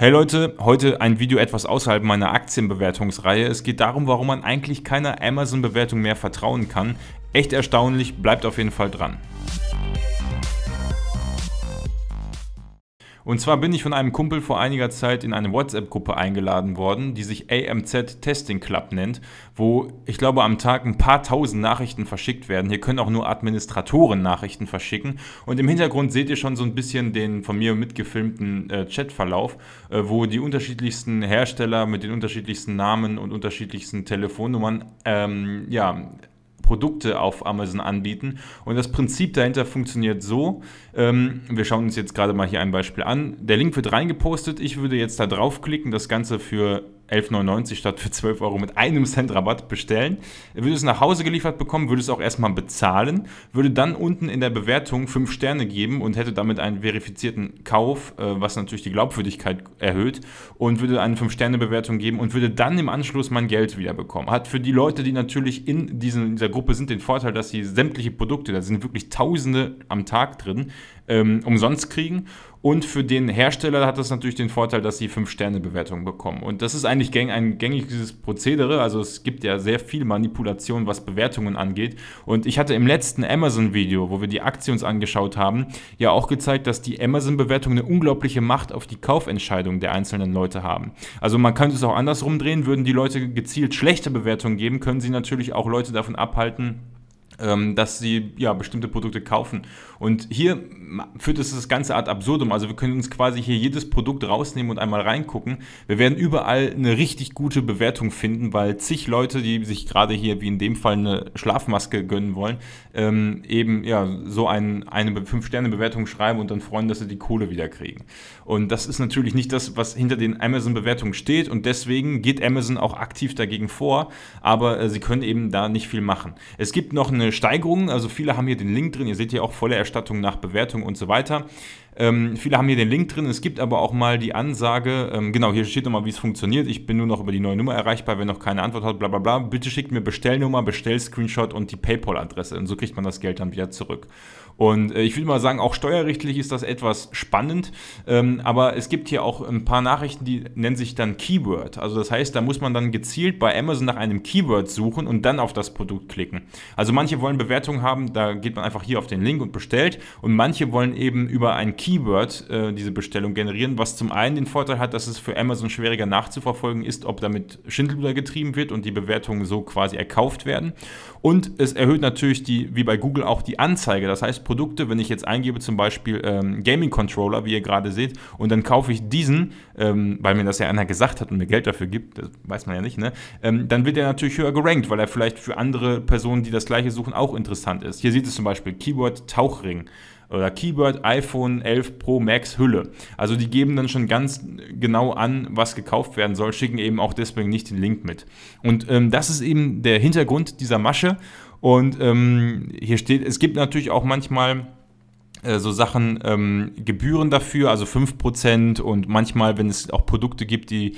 Hey Leute, heute ein Video etwas außerhalb meiner Aktienbewertungsreihe. Es geht darum, warum man eigentlich keiner Amazon-Bewertung mehr vertrauen kann. Echt erstaunlich, bleibt auf jeden Fall dran. Und zwar bin ich von einem Kumpel vor einiger Zeit in eine WhatsApp-Gruppe eingeladen worden, die sich AMZ Testing Club nennt, wo ich glaube am Tag ein paar tausend Nachrichten verschickt werden. Hier können auch nur Administratoren Nachrichten verschicken. Und im Hintergrund seht ihr schon so ein bisschen den von mir mitgefilmten äh, Chatverlauf, äh, wo die unterschiedlichsten Hersteller mit den unterschiedlichsten Namen und unterschiedlichsten Telefonnummern ähm, ja, Produkte auf Amazon anbieten. Und das Prinzip dahinter funktioniert so. Ähm, wir schauen uns jetzt gerade mal hier ein Beispiel an. Der Link wird reingepostet. Ich würde jetzt da draufklicken, das Ganze für 11,99 statt für 12 Euro mit einem Cent Rabatt bestellen, würde es nach Hause geliefert bekommen, würde es auch erstmal bezahlen, würde dann unten in der Bewertung 5 Sterne geben und hätte damit einen verifizierten Kauf, äh, was natürlich die Glaubwürdigkeit erhöht und würde eine 5-Sterne-Bewertung geben und würde dann im Anschluss mein Geld wiederbekommen. Hat für die Leute, die natürlich in diesen, dieser Gruppe sind, den Vorteil, dass sie sämtliche Produkte, da sind wirklich Tausende am Tag drin, ähm, umsonst kriegen und für den Hersteller hat das natürlich den Vorteil, dass sie 5-Sterne-Bewertungen bekommen. Und das ist eigentlich ein gängiges Prozedere. Also es gibt ja sehr viel Manipulation, was Bewertungen angeht. Und ich hatte im letzten Amazon-Video, wo wir die Aktie uns angeschaut haben, ja auch gezeigt, dass die Amazon-Bewertungen eine unglaubliche Macht auf die Kaufentscheidung der einzelnen Leute haben. Also man könnte es auch andersrum drehen, würden die Leute gezielt schlechte Bewertungen geben, können sie natürlich auch Leute davon abhalten, ähm, dass sie ja bestimmte Produkte kaufen. Und hier führt es das ganze Art absurdum. Also wir können uns quasi hier jedes Produkt rausnehmen und einmal reingucken. Wir werden überall eine richtig gute Bewertung finden, weil zig Leute, die sich gerade hier wie in dem Fall eine Schlafmaske gönnen wollen, ähm, eben ja so ein, eine 5-Sterne-Bewertung schreiben und dann freuen, dass sie die Kohle wieder kriegen. Und das ist natürlich nicht das, was hinter den Amazon-Bewertungen steht und deswegen geht Amazon auch aktiv dagegen vor, aber äh, sie können eben da nicht viel machen. Es gibt noch eine Steigerung. Also viele haben hier den Link drin. Ihr seht hier auch volle Erstattung nach Bewertung und so weiter. Ähm, viele haben hier den Link drin. Es gibt aber auch mal die Ansage, ähm, genau, hier steht nochmal, wie es funktioniert. Ich bin nur noch über die neue Nummer erreichbar, wenn noch keine Antwort hat, bla bla bla. Bitte schickt mir Bestellnummer, Bestellscreenshot und die PayPal-Adresse. Und so kriegt man das Geld dann wieder zurück. Und äh, ich würde mal sagen, auch steuerrechtlich ist das etwas spannend. Ähm, aber es gibt hier auch ein paar Nachrichten, die nennen sich dann Keyword. Also das heißt, da muss man dann gezielt bei Amazon nach einem Keyword suchen und dann auf das Produkt klicken. Also manche wollen Bewertungen haben, da geht man einfach hier auf den Link und bestellt. Und manche wollen eben über ein Keyword äh, diese Bestellung generieren, was zum einen den Vorteil hat, dass es für Amazon schwieriger nachzuverfolgen ist, ob damit Schindluder getrieben wird und die Bewertungen so quasi erkauft werden. Und es erhöht natürlich die, wie bei Google auch die Anzeige. Das heißt, Produkte, wenn ich jetzt eingebe, zum Beispiel ähm, Gaming Controller, wie ihr gerade seht, und dann kaufe ich diesen, ähm, weil mir das ja einer gesagt hat und mir Geld dafür gibt, das weiß man ja nicht, ne? Ähm, dann wird er natürlich höher gerankt, weil er vielleicht für andere Personen, die das gleiche suchen, suchen, auch interessant ist. Hier sieht es zum Beispiel Keyword Tauchring oder Keyword iPhone 11 Pro Max Hülle. Also die geben dann schon ganz genau an, was gekauft werden soll, schicken eben auch deswegen nicht den Link mit. Und ähm, das ist eben der Hintergrund dieser Masche. Und ähm, hier steht, es gibt natürlich auch manchmal äh, so Sachen ähm, Gebühren dafür, also 5% und manchmal, wenn es auch Produkte gibt, die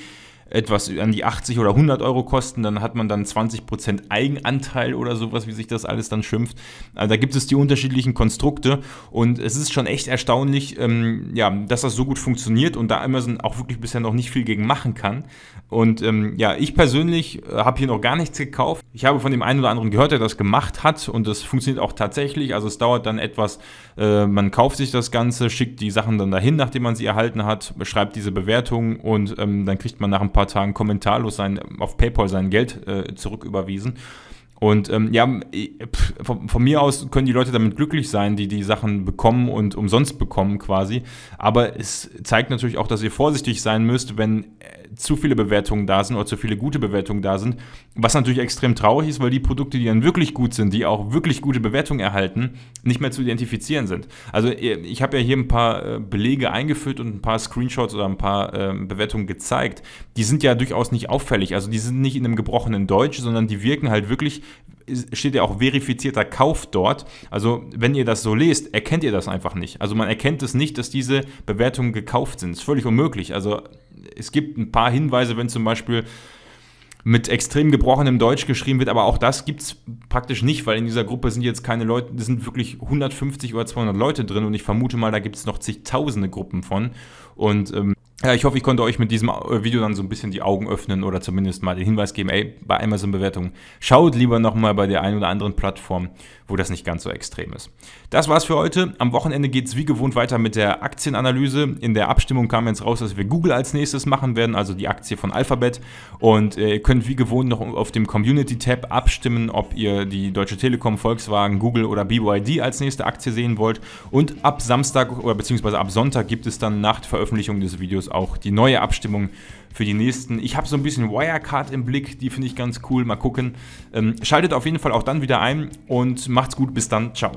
etwas an die 80 oder 100 Euro kosten, dann hat man dann 20% Eigenanteil oder sowas, wie sich das alles dann schimpft. Also da gibt es die unterschiedlichen Konstrukte und es ist schon echt erstaunlich, ähm, ja, dass das so gut funktioniert und da Amazon auch wirklich bisher noch nicht viel gegen machen kann. Und ähm, ja, ich persönlich äh, habe hier noch gar nichts gekauft. Ich habe von dem einen oder anderen gehört, der das gemacht hat und das funktioniert auch tatsächlich. Also es dauert dann etwas, äh, man kauft sich das Ganze, schickt die Sachen dann dahin, nachdem man sie erhalten hat, schreibt diese Bewertung und ähm, dann kriegt man nach ein paar paar Tagen kommentarlos sein, auf PayPal sein Geld äh, zurücküberwiesen. Und ähm, ja, pff, von, von, mir aus können die Leute damit glücklich sein, die die Sachen bekommen und umsonst bekommen quasi. Aber es zeigt natürlich auch, dass ihr vorsichtig sein müsst, wenn äh, zu viele Bewertungen da sind oder zu viele gute Bewertungen da sind. Was natürlich extrem traurig ist, weil die Produkte, die dann wirklich gut sind, die auch wirklich gute Bewertungen erhalten, nicht mehr zu identifizieren sind. Also ich habe ja hier ein paar äh, Belege eingeführt und ein paar Screenshots oder ein paar ähm, Bewertungen gezeigt. Die sind ja durchaus nicht auffällig. Also die sind nicht in einem gebrochenen Deutsch, sondern die wirken halt wirklich steht ja auch verifizierter Kauf dort. Also wenn ihr das so lest, erkennt ihr das einfach nicht. Also man erkennt es nicht, dass diese Bewertungen gekauft sind. Das Ist völlig unmöglich. Also es gibt ein paar Hinweise, wenn zum Beispiel mit extrem gebrochenem Deutsch geschrieben wird, aber auch das gibt es praktisch nicht, weil in dieser Gruppe sind jetzt keine Leute, es sind wirklich 150 oder 200 Leute drin und ich vermute mal, da gibt es noch zigtausende Gruppen von und ähm, ja, ich hoffe, ich konnte euch mit diesem äh, Video dann so ein bisschen die Augen öffnen oder zumindest mal den Hinweis geben, ey, bei Amazon-Bewertungen schaut lieber nochmal bei der einen oder anderen Plattform, wo das nicht ganz so extrem ist. Das war's für heute. Am Wochenende geht's wie gewohnt weiter mit der Aktienanalyse. In der Abstimmung kam jetzt raus, dass wir Google als nächstes machen werden, also die Aktie von Alphabet. Und äh, ihr könnt wie gewohnt noch auf dem Community-Tab abstimmen, ob ihr die Deutsche Telekom, Volkswagen, Google oder BYD als nächste Aktie sehen wollt. Und ab Samstag oder beziehungsweise ab Sonntag gibt es dann nach Veröffentlichung des Videos auch die neue Abstimmung für die nächsten. Ich habe so ein bisschen Wirecard im Blick, die finde ich ganz cool. Mal gucken. Ähm, schaltet auf jeden Fall auch dann wieder ein und macht's gut. Bis dann. Ciao.